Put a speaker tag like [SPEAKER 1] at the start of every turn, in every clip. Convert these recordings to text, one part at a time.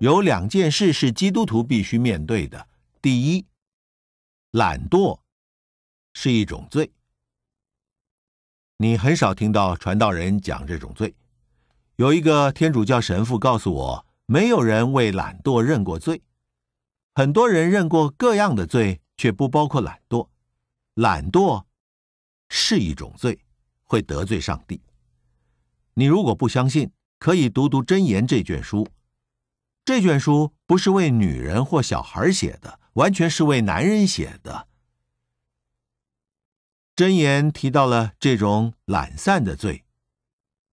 [SPEAKER 1] 有两件事是基督徒必须面对的。第一，懒惰是一种罪。你很少听到传道人讲这种罪。有一个天主教神父告诉我，没有人为懒惰认过罪。很多人认过各样的罪，却不包括懒惰。懒惰是一种罪，会得罪上帝。你如果不相信，可以读读《箴言》这卷书。这卷书不是为女人或小孩写的，完全是为男人写的。箴言提到了这种懒散的罪，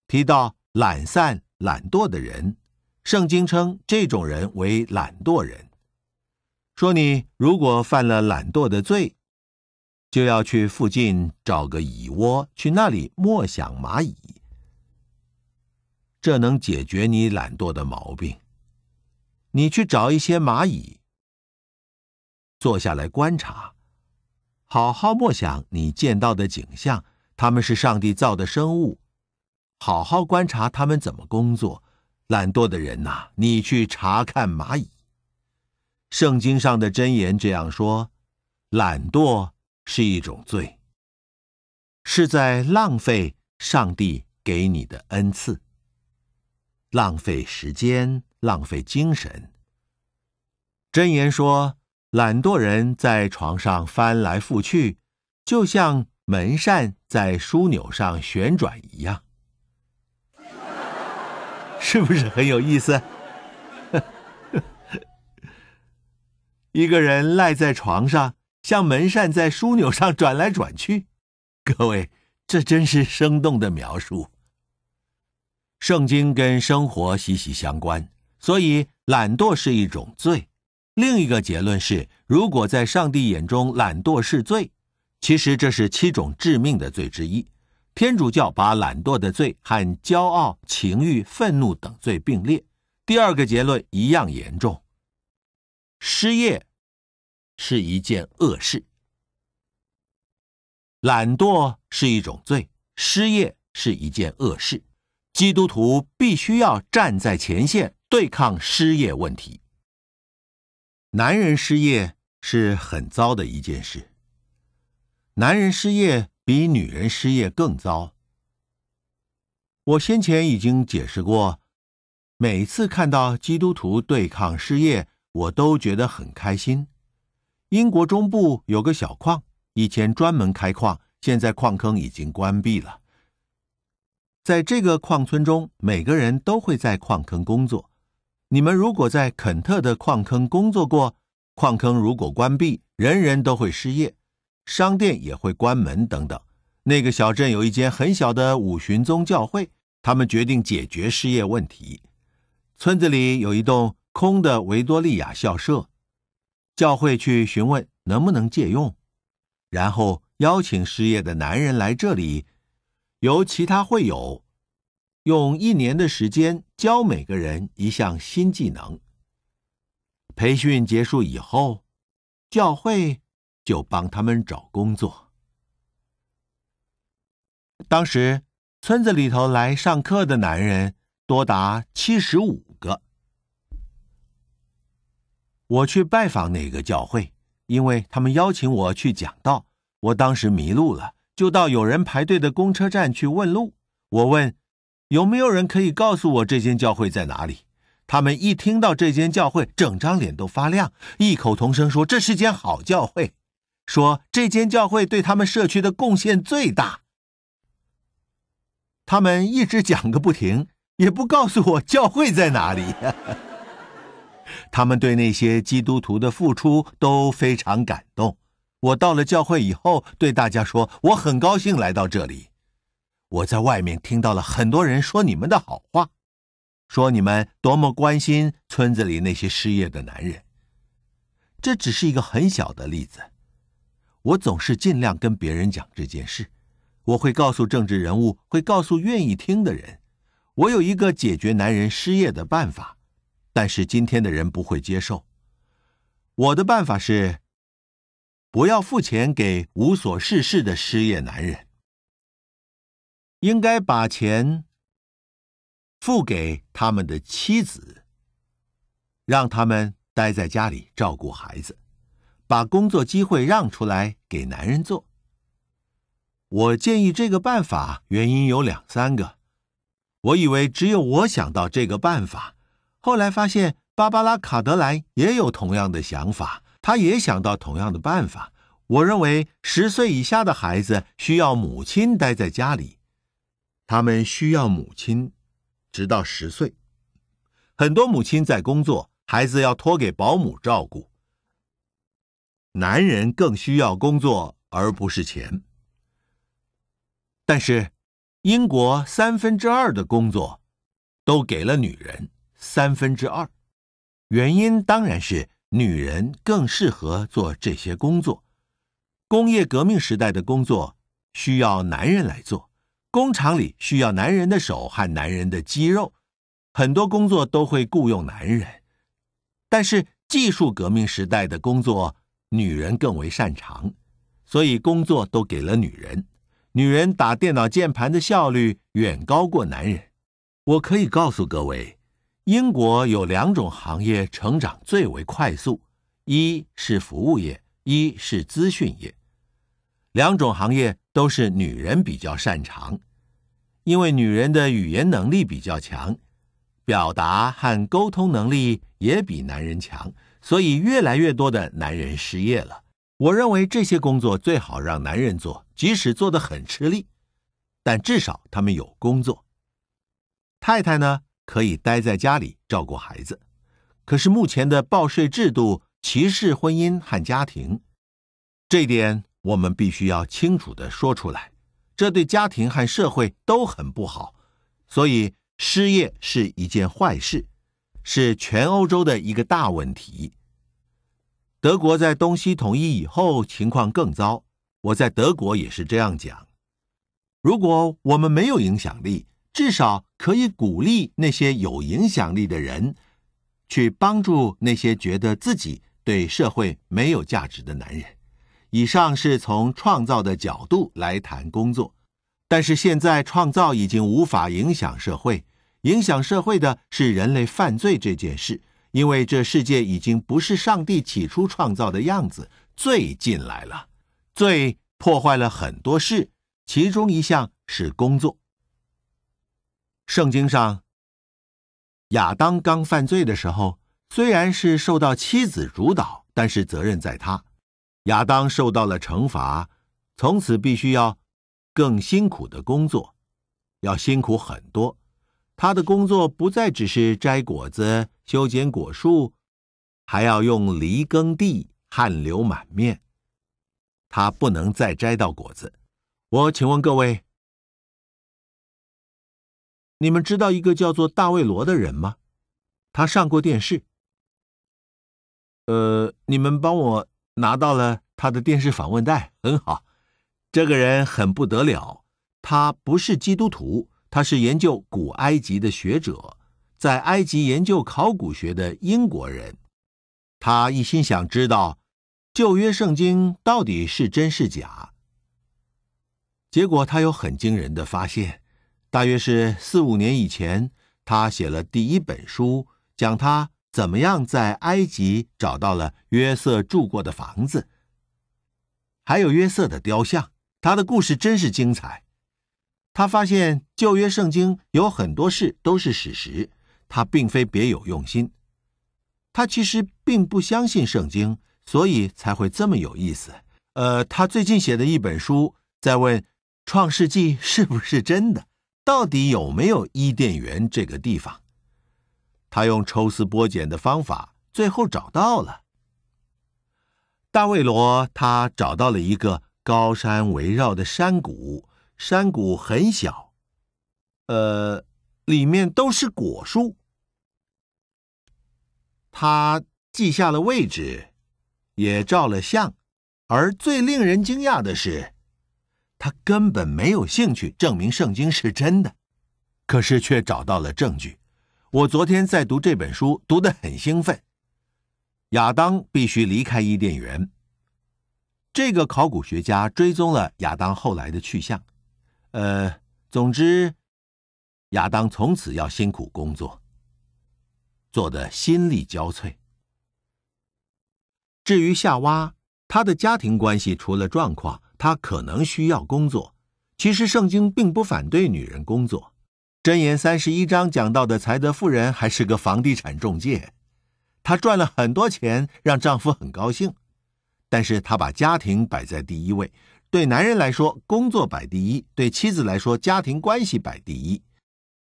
[SPEAKER 1] 提到懒散、懒惰的人。圣经称这种人为懒惰人，说你如果犯了懒惰的罪，就要去附近找个蚁窝，去那里默想蚂蚁。这能解决你懒惰的毛病。你去找一些蚂蚁，坐下来观察，好好默想你见到的景象。他们是上帝造的生物，好好观察他们怎么工作。懒惰的人呐，你去查看蚂蚁。圣经上的箴言这样说：懒惰是一种罪，是在浪费上帝给你的恩赐，浪费时间。浪费精神。箴言说：“懒惰人在床上翻来覆去，就像门扇在枢纽上旋转一样，是不是很有意思？” 一个人赖在床上，像门扇在枢纽上转来转去。各位，这真是生动的描述。圣经跟生活息息相关。所以，懒惰是一种罪。另一个结论是，如果在上帝眼中懒惰是罪，其实这是七种致命的罪之一。天主教把懒惰的罪和骄傲、情欲、愤怒等罪并列。第二个结论一样严重：失业是一件恶事，懒惰是一种罪，失业是一件恶事。基督徒必须要站在前线。对抗失业问题。男人失业是很糟的一件事。男人失业比女人失业更糟。我先前已经解释过，每次看到基督徒对抗失业，我都觉得很开心。英国中部有个小矿，以前专门开矿，现在矿坑已经关闭了。在这个矿村中，每个人都会在矿坑工作。你们如果在肯特的矿坑工作过，矿坑如果关闭，人人都会失业，商店也会关门等等。那个小镇有一间很小的五旬宗教会，他们决定解决失业问题。村子里有一栋空的维多利亚校舍，教会去询问能不能借用，然后邀请失业的男人来这里，由其他会友。用一年的时间教每个人一项新技能。培训结束以后，教会就帮他们找工作。当时村子里头来上课的男人多达七十五个。我去拜访那个教会，因为他们邀请我去讲道。我当时迷路了，就到有人排队的公车站去问路。我问。有没有人可以告诉我这间教会在哪里？他们一听到这间教会，整张脸都发亮，异口同声说：“这是间好教会。”说这间教会对他们社区的贡献最大。他们一直讲个不停，也不告诉我教会在哪里。他们对那些基督徒的付出都非常感动。我到了教会以后，对大家说：“我很高兴来到这里。”我在外面听到了很多人说你们的好话，说你们多么关心村子里那些失业的男人。这只是一个很小的例子。我总是尽量跟别人讲这件事，我会告诉政治人物，会告诉愿意听的人。我有一个解决男人失业的办法，但是今天的人不会接受。我的办法是，不要付钱给无所事事的失业男人。应该把钱付给他们的妻子，让他们待在家里照顾孩子，把工作机会让出来给男人做。我建议这个办法，原因有两三个。我以为只有我想到这个办法，后来发现芭芭拉·卡德莱也有同样的想法，她也想到同样的办法。我认为十岁以下的孩子需要母亲待在家里。他们需要母亲，直到十岁。很多母亲在工作，孩子要托给保姆照顾。男人更需要工作，而不是钱。但是，英国三分之二的工作，都给了女人三分之二。原因当然是女人更适合做这些工作。工业革命时代的工作需要男人来做。工厂里需要男人的手和男人的肌肉，很多工作都会雇佣男人。但是技术革命时代的工作，女人更为擅长，所以工作都给了女人。女人打电脑键盘的效率远高过男人。我可以告诉各位，英国有两种行业成长最为快速，一是服务业，一是资讯业。两种行业。都是女人比较擅长，因为女人的语言能力比较强，表达和沟通能力也比男人强，所以越来越多的男人失业了。我认为这些工作最好让男人做，即使做得很吃力，但至少他们有工作。太太呢，可以待在家里照顾孩子。可是目前的报税制度歧视婚姻和家庭，这点。我们必须要清楚的说出来，这对家庭和社会都很不好。所以失业是一件坏事，是全欧洲的一个大问题。德国在东西统一以后情况更糟。我在德国也是这样讲。如果我们没有影响力，至少可以鼓励那些有影响力的人去帮助那些觉得自己对社会没有价值的男人。以上是从创造的角度来谈工作，但是现在创造已经无法影响社会，影响社会的是人类犯罪这件事，因为这世界已经不是上帝起初创造的样子，罪进来了，罪破坏了很多事，其中一项是工作。圣经上，亚当刚犯罪的时候，虽然是受到妻子主导，但是责任在他。亚当受到了惩罚，从此必须要更辛苦的工作，要辛苦很多。他的工作不再只是摘果子、修剪果树，还要用犁耕地，汗流满面。他不能再摘到果子。我请问各位，你们知道一个叫做大卫罗的人吗？他上过电视。呃，你们帮我。拿到了他的电视访问带，很好。这个人很不得了，他不是基督徒，他是研究古埃及的学者，在埃及研究考古学的英国人。他一心想知道旧约圣经到底是真是假。结果他有很惊人的发现，大约是四五年以前，他写了第一本书，讲他。怎么样在埃及找到了约瑟住过的房子，还有约瑟的雕像？他的故事真是精彩。他发现旧约圣经有很多事都是史实，他并非别有用心。他其实并不相信圣经，所以才会这么有意思。呃，他最近写的一本书在问：创世纪是不是真的？到底有没有伊甸园这个地方？他用抽丝剥茧的方法，最后找到了大卫罗。他找到了一个高山围绕的山谷，山谷很小，呃，里面都是果树。他记下了位置，也照了相。而最令人惊讶的是，他根本没有兴趣证明圣经是真的，可是却找到了证据。我昨天在读这本书，读得很兴奋。亚当必须离开伊甸园。这个考古学家追踪了亚当后来的去向，呃，总之，亚当从此要辛苦工作，做得心力交瘁。至于夏娃，她的家庭关系出了状况，她可能需要工作。其实圣经并不反对女人工作。箴言三十一章讲到的才德妇人还是个房地产中介，她赚了很多钱，让丈夫很高兴。但是她把家庭摆在第一位。对男人来说，工作摆第一；对妻子来说，家庭关系摆第一。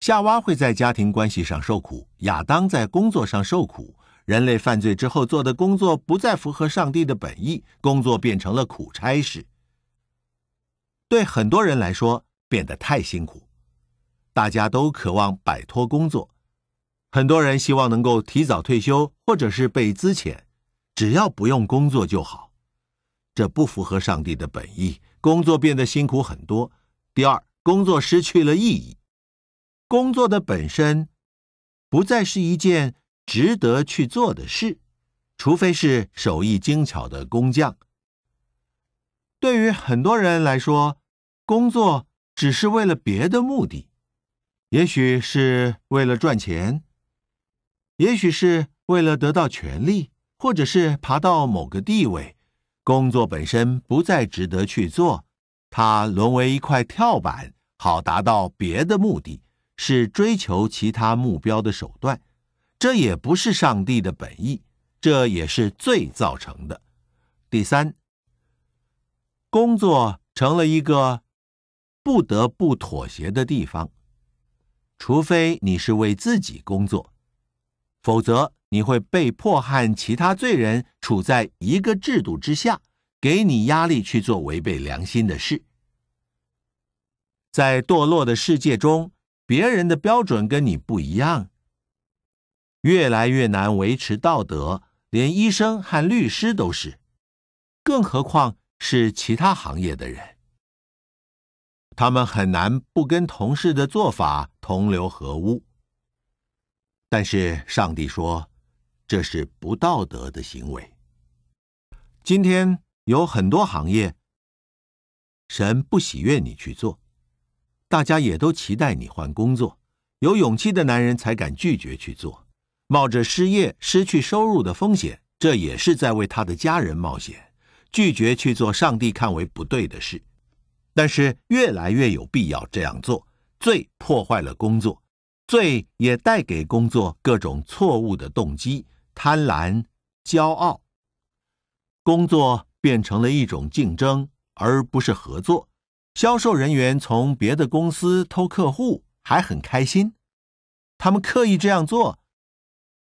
[SPEAKER 1] 夏娃会在家庭关系上受苦，亚当在工作上受苦。人类犯罪之后做的工作不再符合上帝的本意，工作变成了苦差事。对很多人来说，变得太辛苦。大家都渴望摆脱工作，很多人希望能够提早退休或者是被资遣，只要不用工作就好。这不符合上帝的本意。工作变得辛苦很多。第二，工作失去了意义，工作的本身不再是一件值得去做的事，除非是手艺精巧的工匠。对于很多人来说，工作只是为了别的目的。也许是为了赚钱，也许是为了得到权力，或者是爬到某个地位。工作本身不再值得去做，它沦为一块跳板，好达到别的目的，是追求其他目标的手段。这也不是上帝的本意，这也是罪造成的。第三，工作成了一个不得不妥协的地方。除非你是为自己工作，否则你会被迫和其他罪人处在一个制度之下，给你压力去做违背良心的事。在堕落的世界中，别人的标准跟你不一样，越来越难维持道德，连医生和律师都是，更何况是其他行业的人，他们很难不跟同事的做法。同流合污，但是上帝说这是不道德的行为。今天有很多行业，神不喜悦你去做，大家也都期待你换工作。有勇气的男人才敢拒绝去做，冒着失业、失去收入的风险，这也是在为他的家人冒险。拒绝去做上帝看为不对的事，但是越来越有必要这样做。最破坏了工作，罪也带给工作各种错误的动机：贪婪、骄傲。工作变成了一种竞争而不是合作。销售人员从别的公司偷客户还很开心，他们刻意这样做。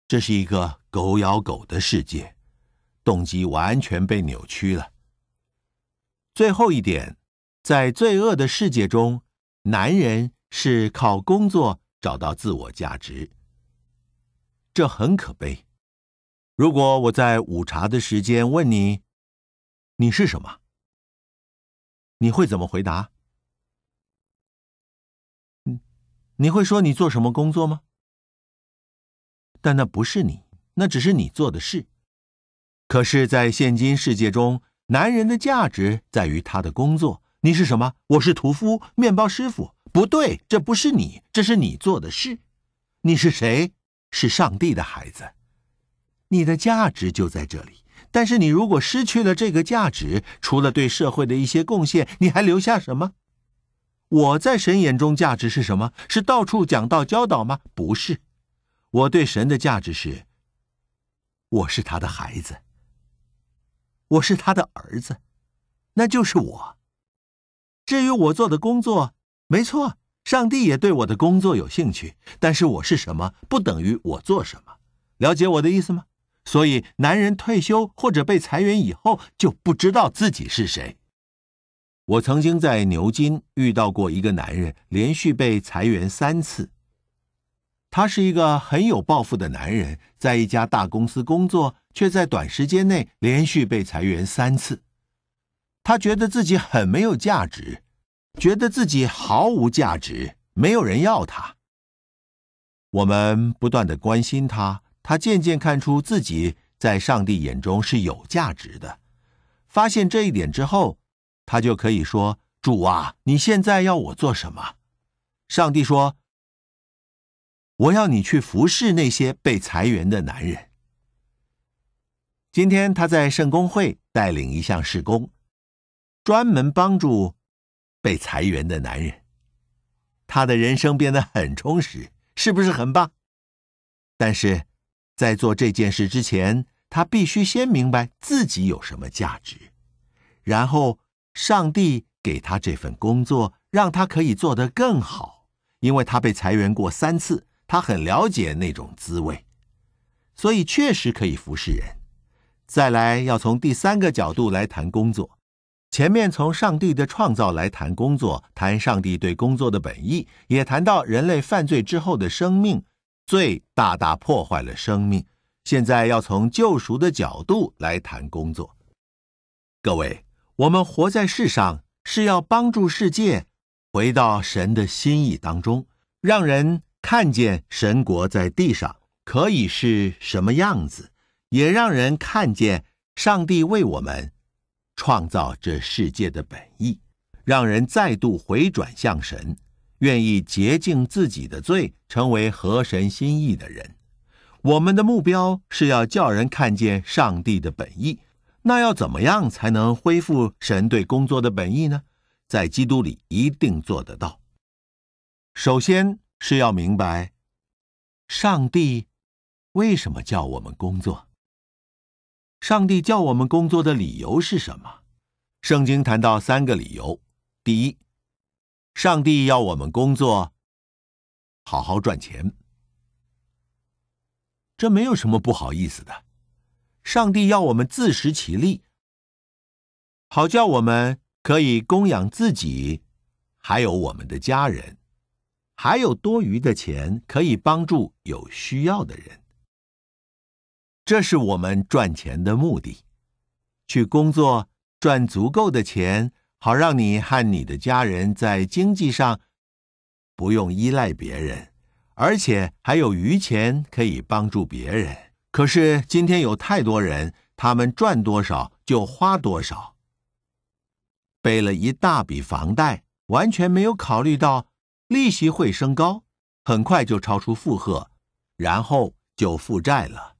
[SPEAKER 1] 这是一个狗咬狗的世界，动机完全被扭曲了。最后一点，在罪恶的世界中，男人。是靠工作找到自我价值，这很可悲。如果我在午茶的时间问你，你是什么？你会怎么回答？你你会说你做什么工作吗？但那不是你，那只是你做的事。可是，在现今世界中，男人的价值在于他的工作。你是什么？我是屠夫、面包师傅。不对，这不是你，这是你做的事。你是谁？是上帝的孩子。你的价值就在这里。但是你如果失去了这个价值，除了对社会的一些贡献，你还留下什么？我在神眼中价值是什么？是到处讲道教导吗？不是。我对神的价值是：我是他的孩子，我是他的儿子，那就是我。至于我做的工作，没错，上帝也对我的工作有兴趣。但是我是什么，不等于我做什么。了解我的意思吗？所以，男人退休或者被裁员以后，就不知道自己是谁。我曾经在牛津遇到过一个男人，连续被裁员三次。他是一个很有抱负的男人，在一家大公司工作，却在短时间内连续被裁员三次。他觉得自己很没有价值，觉得自己毫无价值，没有人要他。我们不断的关心他，他渐渐看出自己在上帝眼中是有价值的。发现这一点之后，他就可以说：“主啊，你现在要我做什么？”上帝说：“我要你去服侍那些被裁员的男人。”今天他在圣公会带领一项事工。专门帮助被裁员的男人，他的人生变得很充实，是不是很棒？但是，在做这件事之前，他必须先明白自己有什么价值，然后上帝给他这份工作，让他可以做得更好。因为他被裁员过三次，他很了解那种滋味，所以确实可以服侍人。再来，要从第三个角度来谈工作。前面从上帝的创造来谈工作，谈上帝对工作的本意，也谈到人类犯罪之后的生命，罪大大破坏了生命。现在要从救赎的角度来谈工作。各位，我们活在世上是要帮助世界回到神的心意当中，让人看见神国在地上可以是什么样子，也让人看见上帝为我们。创造这世界的本意，让人再度回转向神，愿意洁净自己的罪，成为合神心意的人。我们的目标是要叫人看见上帝的本意。那要怎么样才能恢复神对工作的本意呢？在基督里一定做得到。首先是要明白，上帝为什么叫我们工作。上帝叫我们工作的理由是什么？圣经谈到三个理由。第一，上帝要我们工作，好好赚钱。这没有什么不好意思的。上帝要我们自食其力，好叫我们可以供养自己，还有我们的家人，还有多余的钱可以帮助有需要的人。这是我们赚钱的目的，去工作赚足够的钱，好让你和你的家人在经济上不用依赖别人，而且还有余钱可以帮助别人。可是今天有太多人，他们赚多少就花多少，背了一大笔房贷，完全没有考虑到利息会升高，很快就超出负荷，然后就负债了。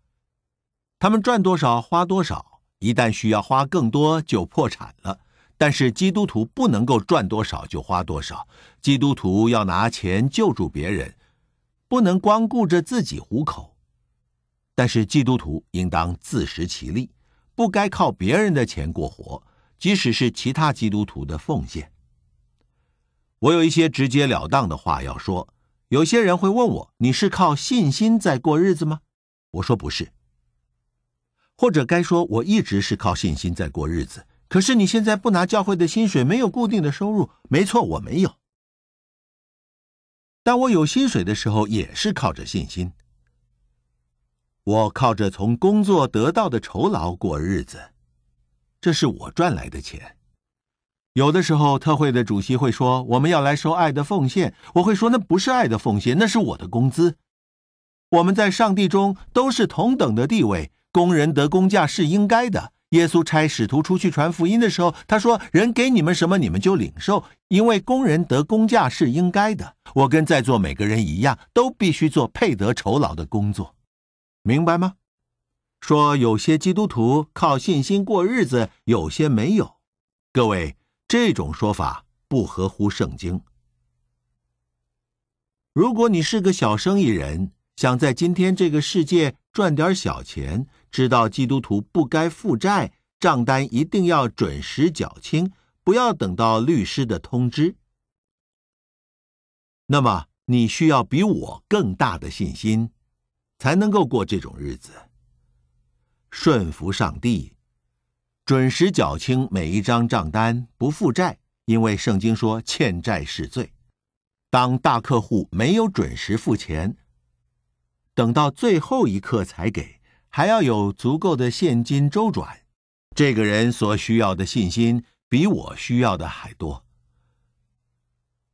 [SPEAKER 1] 他们赚多少花多少，一旦需要花更多就破产了。但是基督徒不能够赚多少就花多少，基督徒要拿钱救助别人，不能光顾着自己糊口。但是基督徒应当自食其力，不该靠别人的钱过活，即使是其他基督徒的奉献。我有一些直截了当的话要说。有些人会问我：“你是靠信心在过日子吗？”我说：“不是。”或者该说，我一直是靠信心在过日子。可是你现在不拿教会的薪水，没有固定的收入。没错，我没有。当我有薪水的时候，也是靠着信心。我靠着从工作得到的酬劳过日子，这是我赚来的钱。有的时候，特会的主席会说：“我们要来收爱的奉献。”我会说：“那不是爱的奉献，那是我的工资。”我们在上帝中都是同等的地位。工人得工价是应该的。耶稣差使徒出去传福音的时候，他说：“人给你们什么，你们就领受，因为工人得工价是应该的。”我跟在座每个人一样，都必须做配得酬劳的工作，明白吗？说有些基督徒靠信心过日子，有些没有。各位，这种说法不合乎圣经。如果你是个小生意人，想在今天这个世界赚点小钱，知道基督徒不该负债，账单一定要准时缴清，不要等到律师的通知。那么你需要比我更大的信心，才能够过这种日子。顺服上帝，准时缴清每一张账单，不负债，因为圣经说欠债是罪。当大客户没有准时付钱，等到最后一刻才给。还要有足够的现金周转，这个人所需要的信心比我需要的还多。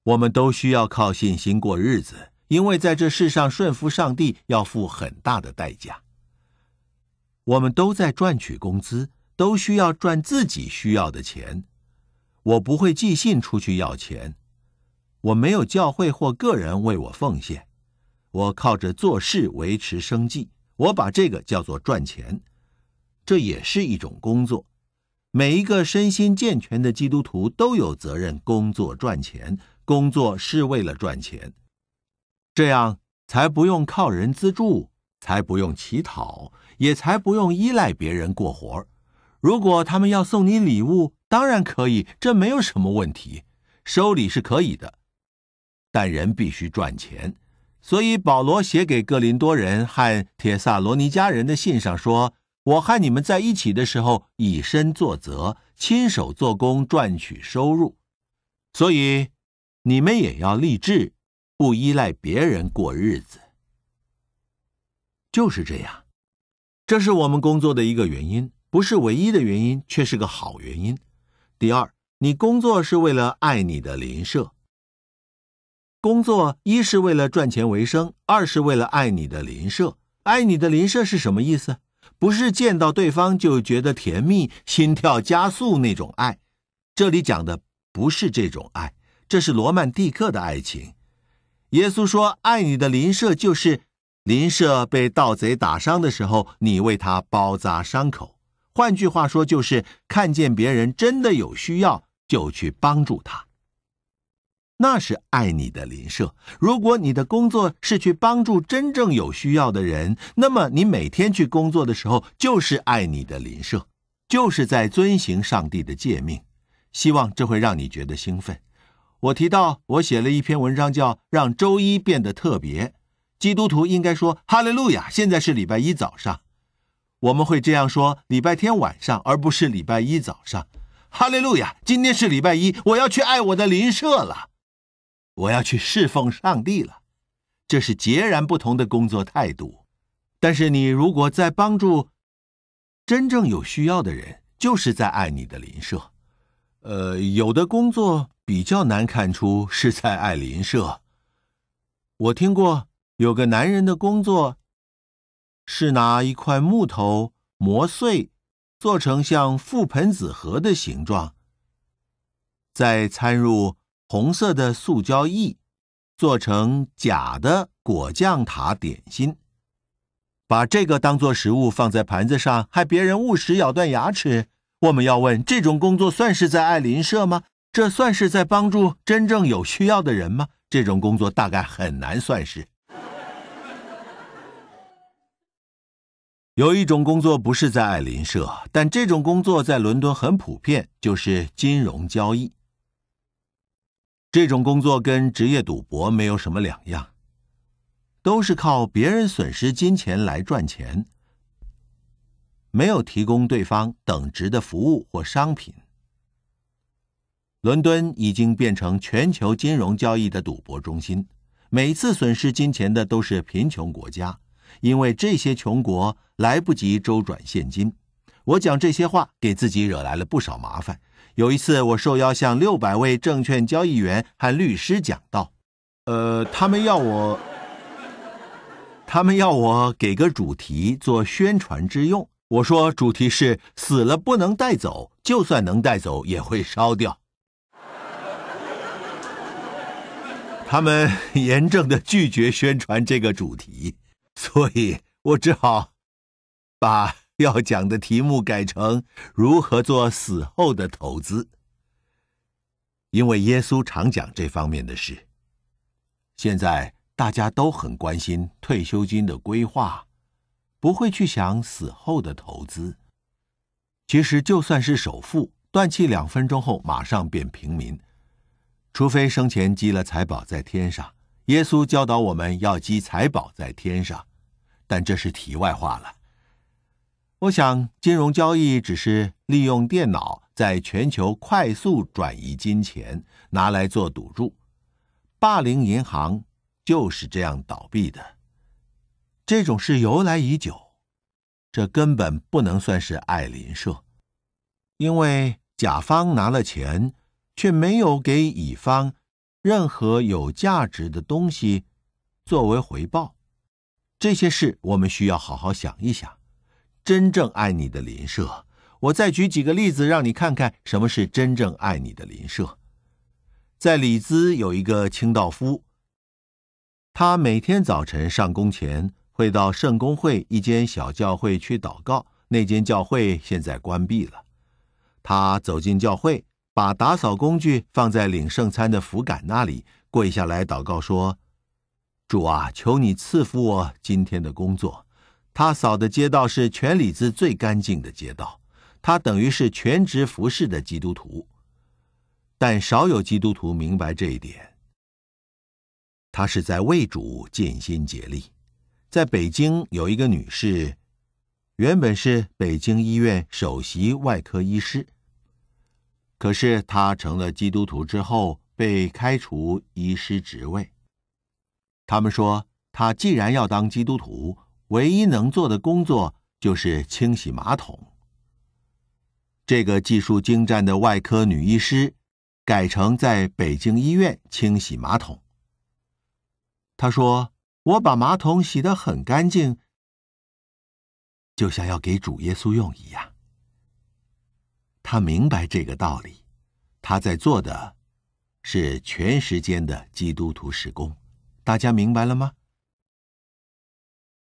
[SPEAKER 1] 我们都需要靠信心过日子，因为在这世上顺服上帝要付很大的代价。我们都在赚取工资，都需要赚自己需要的钱。我不会寄信出去要钱，我没有教会或个人为我奉献，我靠着做事维持生计。我把这个叫做赚钱，这也是一种工作。每一个身心健全的基督徒都有责任工作赚钱，工作是为了赚钱，这样才不用靠人资助，才不用乞讨，也才不用依赖别人过活。如果他们要送你礼物，当然可以，这没有什么问题，收礼是可以的，但人必须赚钱。所以，保罗写给格林多人和铁萨罗尼家人的信上说：“我和你们在一起的时候，以身作则，亲手做工赚取收入，所以你们也要立志，不依赖别人过日子。”就是这样，这是我们工作的一个原因，不是唯一的原因，却是个好原因。第二，你工作是为了爱你的邻舍。工作一是为了赚钱为生，二是为了爱你的邻舍。爱你的邻舍是什么意思？不是见到对方就觉得甜蜜、心跳加速那种爱，这里讲的不是这种爱，这是罗曼蒂克的爱情。耶稣说，爱你的邻舍就是邻舍被盗贼打伤的时候，你为他包扎伤口。换句话说，就是看见别人真的有需要，就去帮助他。那是爱你的邻舍。如果你的工作是去帮助真正有需要的人，那么你每天去工作的时候就是爱你的邻舍，就是在遵行上帝的诫命。希望这会让你觉得兴奋。我提到我写了一篇文章叫《让周一变得特别》，基督徒应该说哈利路亚。现在是礼拜一早上，我们会这样说：礼拜天晚上，而不是礼拜一早上。哈利路亚，今天是礼拜一，我要去爱我的邻舍了。我要去侍奉上帝了，这是截然不同的工作态度。但是你如果在帮助真正有需要的人，就是在爱你的邻舍。呃，有的工作比较难看出是在爱邻舍。我听过有个男人的工作是拿一块木头磨碎，做成像覆盆子核的形状，再掺入。红色的塑胶翼，做成假的果酱塔点心，把这个当做食物放在盘子上，害别人误食咬断牙齿。我们要问：这种工作算是在爱邻社吗？这算是在帮助真正有需要的人吗？这种工作大概很难算是。有一种工作不是在爱邻舍，但这种工作在伦敦很普遍，就是金融交易。这种工作跟职业赌博没有什么两样，都是靠别人损失金钱来赚钱，没有提供对方等值的服务或商品。伦敦已经变成全球金融交易的赌博中心，每次损失金钱的都是贫穷国家，因为这些穷国来不及周转现金。我讲这些话，给自己惹来了不少麻烦。有一次，我受邀向六百位证券交易员和律师讲道，呃，他们要我，他们要我给个主题做宣传之用。我说主题是死了不能带走，就算能带走也会烧掉。他们 严正的拒绝宣传这个主题，所以我只好把。要讲的题目改成如何做死后的投资，因为耶稣常讲这方面的事。现在大家都很关心退休金的规划，不会去想死后的投资。其实就算是首富，断气两分钟后马上变平民，除非生前积了财宝在天上。耶稣教导我们要积财宝在天上，但这是题外话了。我想，金融交易只是利用电脑在全球快速转移金钱，拿来做赌注。霸凌银行就是这样倒闭的。这种事由来已久，这根本不能算是爱邻社，因为甲方拿了钱，却没有给乙方任何有价值的东西作为回报。这些事我们需要好好想一想。真正爱你的邻舍，我再举几个例子，让你看看什么是真正爱你的邻舍。在里兹有一个清道夫，他每天早晨上工前会到圣公会一间小教会去祷告。那间教会现在关闭了，他走进教会，把打扫工具放在领圣餐的扶杆那里，跪下来祷告说：“主啊，求你赐福我今天的工作。”他扫的街道是全里子最干净的街道，他等于是全职服侍的基督徒，但少有基督徒明白这一点。他是在为主尽心竭力。在北京有一个女士，原本是北京医院首席外科医师，可是她成了基督徒之后被开除医师职位。他们说，她既然要当基督徒。唯一能做的工作就是清洗马桶。这个技术精湛的外科女医师改成在北京医院清洗马桶。她说：“我把马桶洗得很干净，就像要给主耶稣用一样。”她明白这个道理，她在做的是全时间的基督徒施工。大家明白了吗？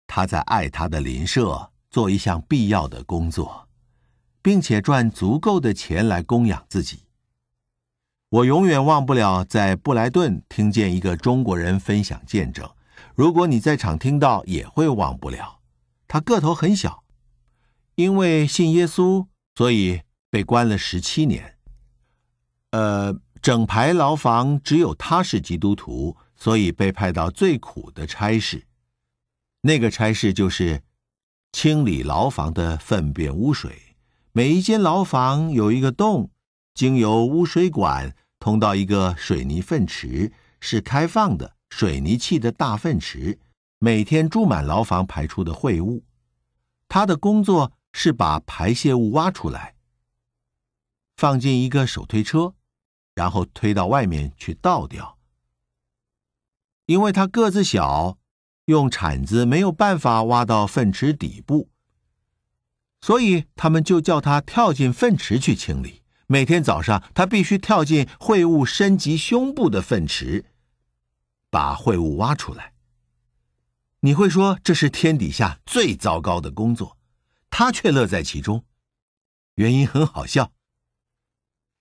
[SPEAKER 1] 他在爱他的邻舍做一项必要的工作，并且赚足够的钱来供养自己。我永远忘不了在布莱顿听见一个中国人分享见证，如果你在场听到也会忘不了。他个头很小，因为信耶稣，所以被关了十七年。呃，整排牢房只有他是基督徒，所以被派到最苦的差事。那个差事就是清理牢房的粪便污水。每一间牢房有一个洞，经由污水管通到一个水泥粪池，是开放的水泥砌的大粪池，每天注满牢房排出的秽物。他的工作是把排泄物挖出来，放进一个手推车，然后推到外面去倒掉。因为他个子小。用铲子没有办法挖到粪池底部，所以他们就叫他跳进粪池去清理。每天早上，他必须跳进会物深及胸部的粪池，把秽物挖出来。你会说这是天底下最糟糕的工作，他却乐在其中，原因很好笑。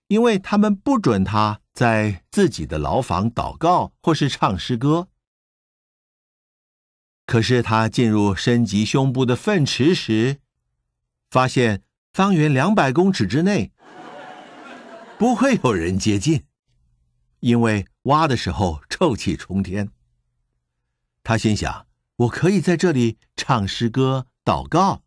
[SPEAKER 1] 因为他们不准他在自己的牢房祷告或是唱诗歌。可是他进入深及胸部的粪池时，发现方圆两百公尺之内不会有人接近，因为挖的时候臭气冲天。他心想：“我可以在这里唱诗歌、祷告。”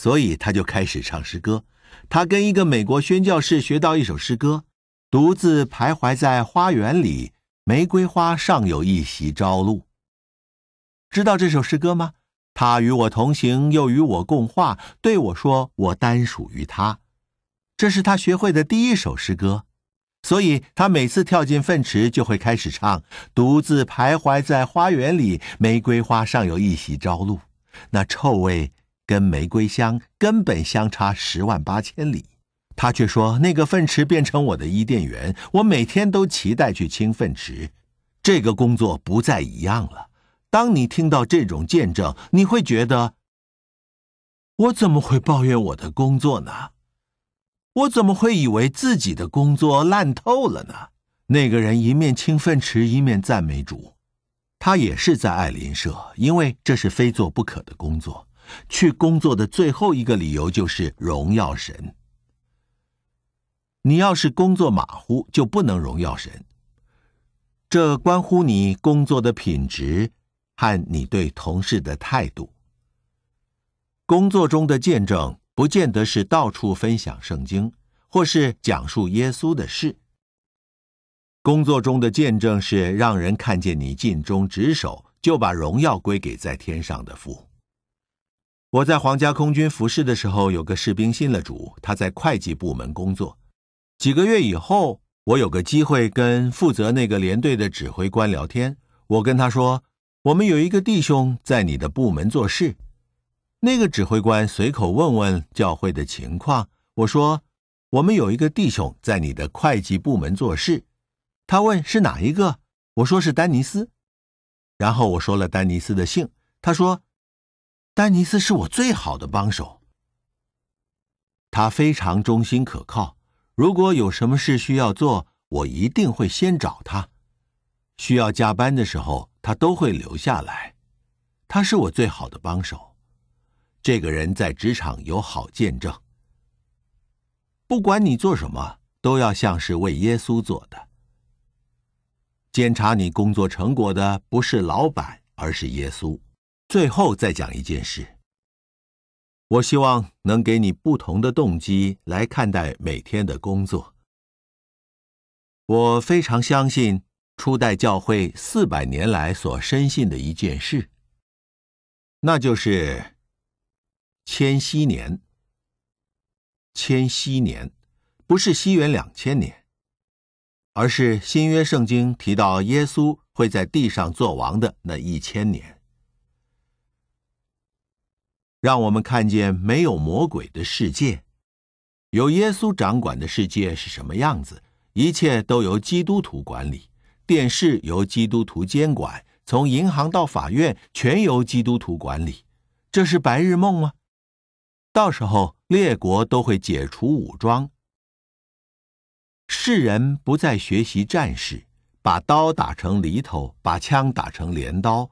[SPEAKER 1] 所以他就开始唱诗歌。他跟一个美国宣教士学到一首诗歌，独自徘徊在花园里，玫瑰花上有一袭朝露。知道这首诗歌吗？他与我同行，又与我共话，对我说：“我单属于他。”这是他学会的第一首诗歌，所以他每次跳进粪池就会开始唱。独自徘徊在花园里，玫瑰花上有一袭朝露，那臭味跟玫瑰香根本相差十万八千里。他却说：“那个粪池变成我的伊甸园，我每天都期待去清粪池。”这个工作不再一样了。当你听到这种见证，你会觉得：我怎么会抱怨我的工作呢？我怎么会以为自己的工作烂透了呢？那个人一面清粪池，一面赞美主。他也是在爱邻社，因为这是非做不可的工作。去工作的最后一个理由就是荣耀神。你要是工作马虎，就不能荣耀神。这关乎你工作的品质。和你对同事的态度。工作中的见证不见得是到处分享圣经，或是讲述耶稣的事。工作中的见证是让人看见你尽忠职守，就把荣耀归给在天上的父。我在皇家空军服侍的时候，有个士兵信了主，他在会计部门工作。几个月以后，我有个机会跟负责那个连队的指挥官聊天，我跟他说。我们有一个弟兄在你的部门做事，那个指挥官随口问问教会的情况。我说，我们有一个弟兄在你的会计部门做事。他问是哪一个，我说是丹尼斯。然后我说了丹尼斯的姓。他说，丹尼斯是我最好的帮手，他非常忠心可靠。如果有什么事需要做，我一定会先找他。需要加班的时候。他都会留下来，他是我最好的帮手。这个人在职场有好见证。不管你做什么，都要像是为耶稣做的。监察你工作成果的不是老板，而是耶稣。最后再讲一件事，我希望能给你不同的动机来看待每天的工作。我非常相信。初代教会四百年来所深信的一件事，那就是千禧年。千禧年不是西元两千年，而是新约圣经提到耶稣会在地上作王的那一千年。让我们看见没有魔鬼的世界，有耶稣掌管的世界是什么样子？一切都由基督徒管理。电视由基督徒监管，从银行到法院全由基督徒管理，这是白日梦吗？到时候列国都会解除武装，世人不再学习战士，把刀打成犁头，把枪打成镰刀。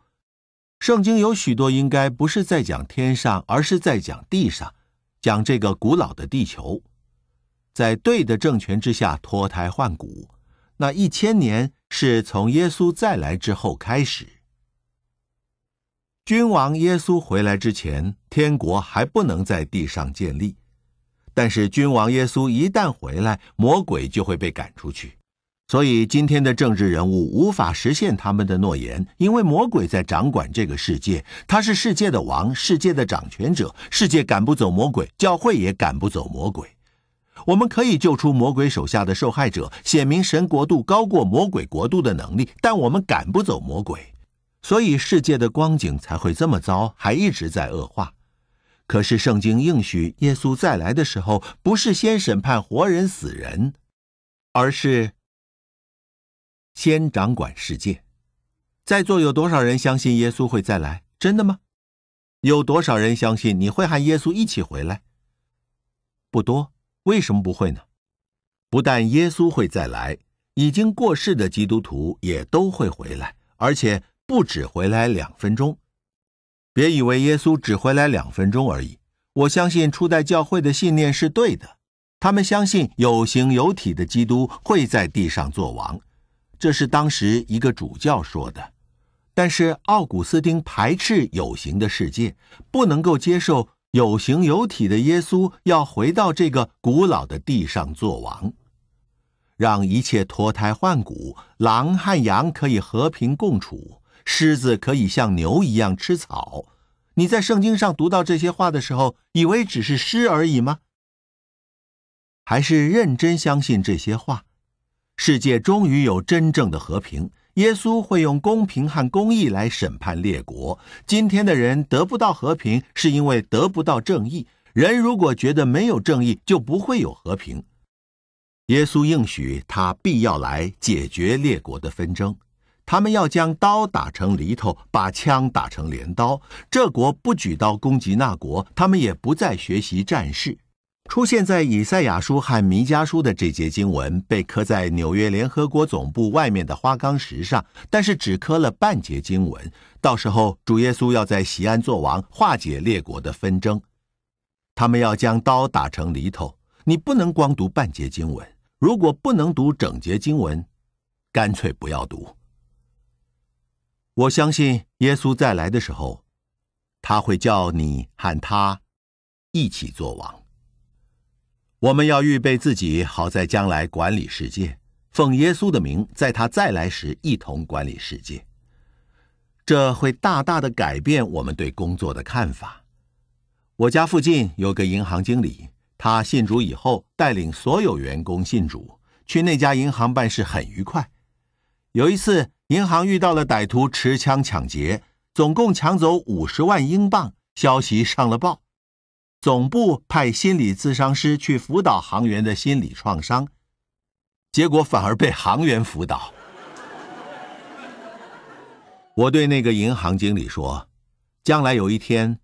[SPEAKER 1] 圣经有许多应该不是在讲天上，而是在讲地上，讲这个古老的地球，在对的政权之下脱胎换骨。那一千年是从耶稣再来之后开始。君王耶稣回来之前，天国还不能在地上建立。但是君王耶稣一旦回来，魔鬼就会被赶出去。所以今天的政治人物无法实现他们的诺言，因为魔鬼在掌管这个世界，他是世界的王，世界的掌权者。世界赶不走魔鬼，教会也赶不走魔鬼。我们可以救出魔鬼手下的受害者，显明神国度高过魔鬼国度的能力，但我们赶不走魔鬼，所以世界的光景才会这么糟，还一直在恶化。可是圣经应许，耶稣再来的时候，不是先审判活人死人，而是先掌管世界。在座有多少人相信耶稣会再来？真的吗？有多少人相信你会和耶稣一起回来？不多。为什么不会呢？不但耶稣会再来，已经过世的基督徒也都会回来，而且不止回来两分钟。别以为耶稣只回来两分钟而已，我相信初代教会的信念是对的。他们相信有形有体的基督会在地上作王，这是当时一个主教说的。但是奥古斯丁排斥有形的世界，不能够接受。有形有体的耶稣要回到这个古老的地上做王，让一切脱胎换骨，狼和羊可以和平共处，狮子可以像牛一样吃草。你在圣经上读到这些话的时候，以为只是诗而已吗？还是认真相信这些话，世界终于有真正的和平？耶稣会用公平和公义来审判列国。今天的人得不到和平，是因为得不到正义。人如果觉得没有正义，就不会有和平。耶稣应许他必要来解决列国的纷争。他们要将刀打成犁头，把枪打成镰刀。这国不举刀攻击那国，他们也不再学习战事。出现在以赛亚书和弥迦书的这节经文被刻在纽约联合国总部外面的花岗石上，但是只刻了半节经文。到时候主耶稣要在西安作王，化解列国的纷争。他们要将刀打成犁头。你不能光读半节经文，如果不能读整节经文，干脆不要读。我相信耶稣再来的时候，他会叫你喊他一起作王。我们要预备自己，好在将来管理世界，奉耶稣的名，在他再来时一同管理世界。这会大大的改变我们对工作的看法。我家附近有个银行经理，他信主以后，带领所有员工信主。去那家银行办事很愉快。有一次，银行遇到了歹徒持枪抢劫，总共抢走五十万英镑。消息上了报。总部派心理咨商师去辅导行员的心理创伤，结果反而被行员辅导。我对那个银行经理说：“将来有一天，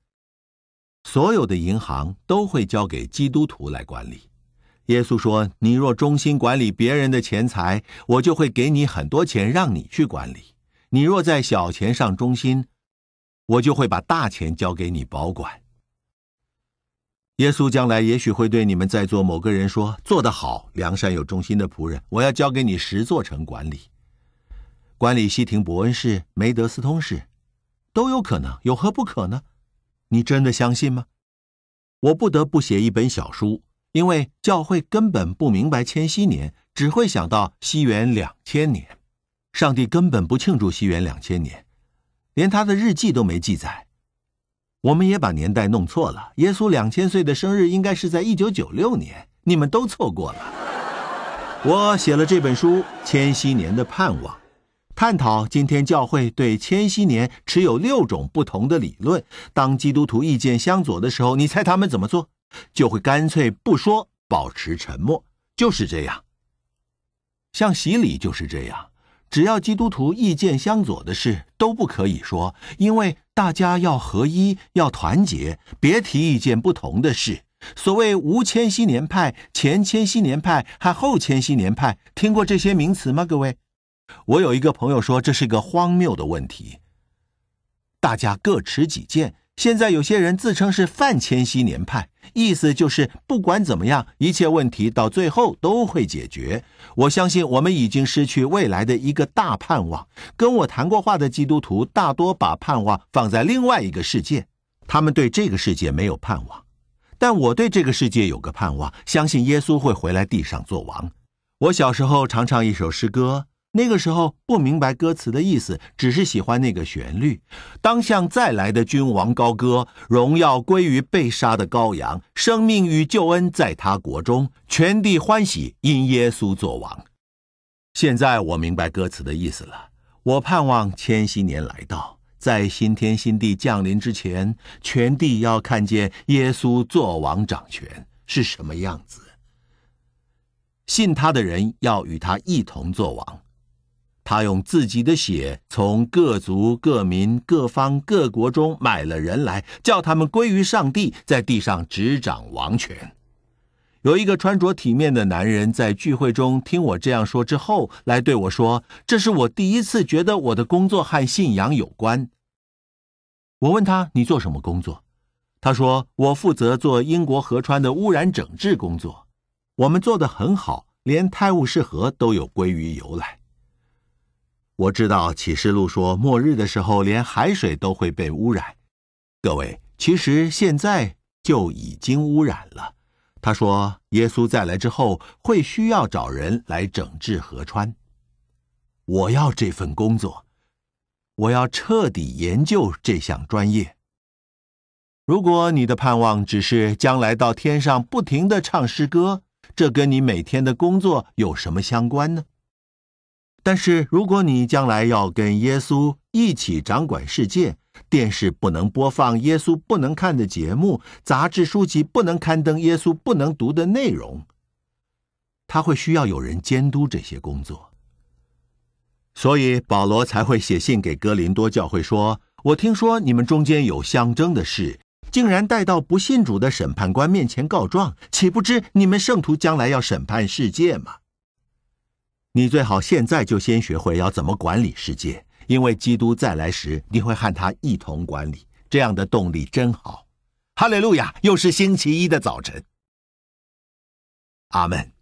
[SPEAKER 1] 所有的银行都会交给基督徒来管理。”耶稣说：“你若忠心管理别人的钱财，我就会给你很多钱让你去管理；你若在小钱上忠心，我就会把大钱交给你保管。”耶稣将来也许会对你们在座某个人说：“做得好，良善有忠心的仆人，我要交给你十座城管理，管理西廷伯恩市、梅德斯通市，都有可能，有何不可呢？”你真的相信吗？我不得不写一本小书，因为教会根本不明白千禧年，只会想到西元两千年。上帝根本不庆祝西元两千年，连他的日记都没记载。我们也把年代弄错了。耶稣两千岁的生日应该是在一九九六年，你们都错过了。我写了这本书《千禧年的盼望》，探讨今天教会对千禧年持有六种不同的理论。当基督徒意见相左的时候，你猜他们怎么做？就会干脆不说，保持沉默。就是这样。像洗礼就是这样。只要基督徒意见相左的事都不可以说，因为大家要合一、要团结，别提意见不同的事。所谓无千禧年派、前千禧年派和后千禧年派，听过这些名词吗？各位，我有一个朋友说这是个荒谬的问题，大家各持己见。现在有些人自称是范千禧年派，意思就是不管怎么样，一切问题到最后都会解决。我相信我们已经失去未来的一个大盼望。跟我谈过话的基督徒大多把盼望放在另外一个世界，他们对这个世界没有盼望，但我对这个世界有个盼望，相信耶稣会回来地上做王。我小时候常唱一首诗歌。那个时候不明白歌词的意思，只是喜欢那个旋律。当向再来的君王高歌，荣耀归于被杀的羔羊，生命与救恩在他国中，全地欢喜因耶稣作王。现在我明白歌词的意思了。我盼望千禧年来到，在新天新地降临之前，全地要看见耶稣作王掌权是什么样子。信他的人要与他一同作王。他用自己的血，从各族、各民、各方、各国中买了人来，叫他们归于上帝，在地上执掌王权。有一个穿着体面的男人在聚会中听我这样说之后，来对我说：“这是我第一次觉得我的工作和信仰有关。”我问他：“你做什么工作？”他说：“我负责做英国河川的污染整治工作，我们做得很好，连泰晤士河都有归于由来。”我知道启示录说末日的时候，连海水都会被污染。各位，其实现在就已经污染了。他说，耶稣再来之后，会需要找人来整治河川。我要这份工作，我要彻底研究这项专业。如果你的盼望只是将来到天上不停的唱诗歌，这跟你每天的工作有什么相关呢？但是，如果你将来要跟耶稣一起掌管世界，电视不能播放耶稣不能看的节目，杂志书籍不能刊登耶稣不能读的内容，他会需要有人监督这些工作。所以，保罗才会写信给哥林多教会说：“我听说你们中间有相争的事，竟然带到不信主的审判官面前告状，岂不知你们圣徒将来要审判世界吗？”你最好现在就先学会要怎么管理世界，因为基督再来时，你会和他一同管理。这样的动力真好，哈利路亚！又是星期一的早晨，阿门。